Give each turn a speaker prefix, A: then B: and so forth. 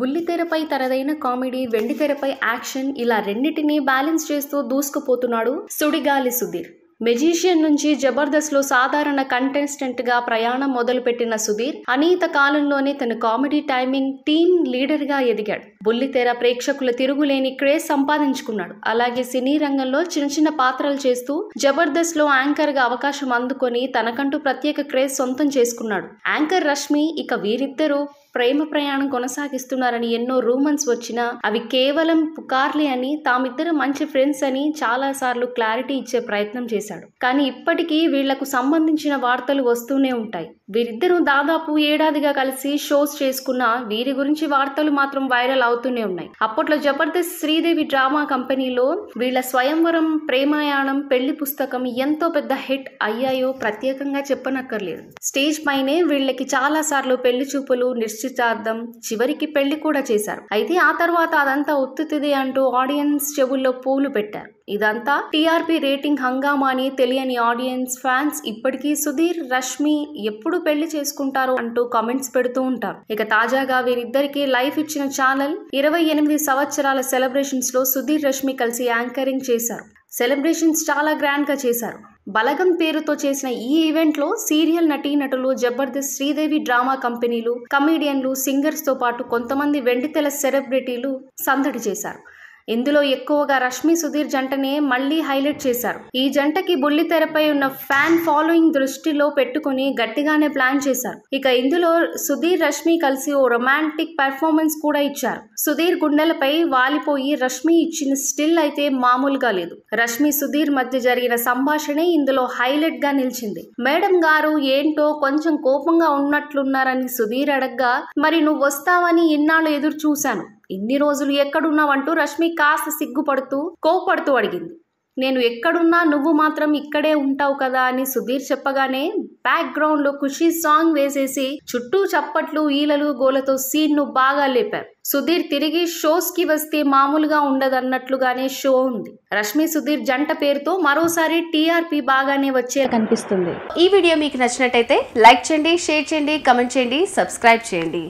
A: బుల్లితెరపై తనదైన comedy వెండితెరపై action ఇలా రెండింటినీ బ్యాలెన్స్ చేస్తూ దూసుకుపోతున్నాడు సుడిగాలి సుధీర్ మెజీషియన్ నుంచి జబర్దస్త్లో సాధారణ కంటెస్టెంట్గా ప్రయాణం మొదలుపెట్టిన సుధీర్ అనీత కాలంలోనే తన కామెడీ టైమింగ్ టీమ్ లీడర్గా ఎదిగాడు బుల్లితెర ప్రేక్షకుల తిరుగులేని క్రేజ్ సంపాదించుకున్నాడు అలాగే సినీ రంగంలో చిన్న చిన్న పాత్రలు చేస్తూ జబర్దస్త్ లో యాంకర్ గా అవకాశం అందుకొని తనకంటూ ప్రత్యేక క్రేజ్ సొంతం చేసుకున్నాడు యాంకర్ రష్మి ఇక వీరిద్దరూ ప్రేమ ప్రయాణం కొనసాగిస్తున్నారని ఎన్నో రూమన్స్ వచ్చినా అవి కేవలం పుకార్లే అని తామిద్దరు మంచి ఫ్రెండ్స్ అని చాలా సార్లు క్లారిటీ ఇచ్చే ప్రయత్నం చేశాడు కానీ ఇప్పటికీ వీళ్లకు సంబంధించిన వార్తలు వస్తూనే ఉంటాయి వీరిద్దరూ దాదాపు ఏడాదిగా కలిసి షోస్ చేసుకున్న వీరి గురించి వార్తలు మాత్రం వైరల్ అవుతూనే ఉన్నాయి అప్పట్లో జబర్దస్త్ శ్రీదేవి డ్రామా కంపెనీలో వీళ్ళ స్వయంవరం ప్రేమాయాణం పెళ్లి పుస్తకం ఎంతో పెద్ద హిట్ అయ్యాయో ప్రత్యేకంగా చెప్పనక్కర్లేదు స్టేజ్ పైనే వీళ్ళకి చాలా సార్లు పెళ్లి చూపులు నిశ్చితార్థం చివరికి పెళ్లి కూడా చేశారు అయితే ఆ తర్వాత అదంతా ఒత్తుతుంది అంటూ ఆడియన్స్ చెవుల్లో పూలు పెట్టారు ఇదంతా టీఆర్పీ రేటింగ్ హంగామాని తెలియని ఆడియన్స్ ఫ్యాన్స్ ఇప్పటికీ సుధీర్ రష్మి ఎప్పుడు పెళ్లి చేసుకుంటారు అంటూ కామెంట్స్ పెడుతూ ఉంటారు ఇక తాజాగా వీరిద్దరికి లైఫ్ ఇచ్చిన ఛానల్ ఇరవై ఎనిమిది సంవత్సరాల సెలబ్రేషన్స్ లో సుధీర్ రష్మి కలిసి యాంకరింగ్ చేశారు సెలబ్రేషన్స్ చాలా గ్రాండ్గా చేశారు బలగం పేరుతో చేసిన ఈ ఈవెంట్లో సీరియల్ నటీనటులు జబర్దస్త్ శ్రీదేవి డ్రామా కంపెనీలు కమీడియన్లు సింగర్స్తో పాటు కొంతమంది వెండితెల సెలబ్రిటీలు సందడి చేశారు ఇందులో ఎక్కువగా రష్మి సుధీర్ జంటనే మళ్లీ హైలైట్ చేశారు ఈ జంటకి బుల్లితెరపై ఉన్న ఫ్యాన్ ఫాలోయింగ్ దృష్టిలో పెట్టుకుని గట్టిగానే ప్లాన్ చేశారు ఇక ఇందులో సుధీర్ రష్మి కలిసి ఓ రొమాంటిక్ పెర్ఫార్మెన్స్ కూడా ఇచ్చారు సుధీర్ గుండెలపై వాలిపోయి రష్మి ఇచ్చిన స్టిల్ అయితే మామూలుగా లేదు రష్మి సుధీర్ మధ్య జరిగిన సంభాషణే ఇందులో హైలైట్ గా నిలిచింది మేడం గారు ఏంటో కొంచెం కోపంగా ఉన్నట్లున్నారని సుధీర్ అడగ్గా మరి నువ్వు వస్తావని ఇన్నాళ్ళు ఎదురు చూశాను ఇన్ని రోజులు ఎక్కడున్నావంటూ రష్మి కాస్త సిగ్గుపడుతూ కోపడుతూ అడిగింది నేను ఎక్కడున్నా నువ్వు మాత్రం ఇక్కడే ఉంటావు కదా అని సుధీర్ చెప్పగానే బ్యాక్గ్రౌండ్ లో ఖుషి సాంగ్ వేసేసి చుట్టూ చప్పట్లు ఈలలు గోలతో సీన్ ను బాగా లేపారు సుధీర్ తిరిగి షోస్ కి వస్తే మామూలుగా ఉండదన్నట్లుగానే షో ఉంది రష్మి సుధీర్ జంట పేరుతో మరోసారి టిఆర్పి బాగానే వచ్చే కనిపిస్తుంది ఈ వీడియో మీకు నచ్చినట్టయితే లైక్ చేయండి షేర్ చేయండి కమెంట్ చేయండి సబ్స్క్రైబ్ చేయండి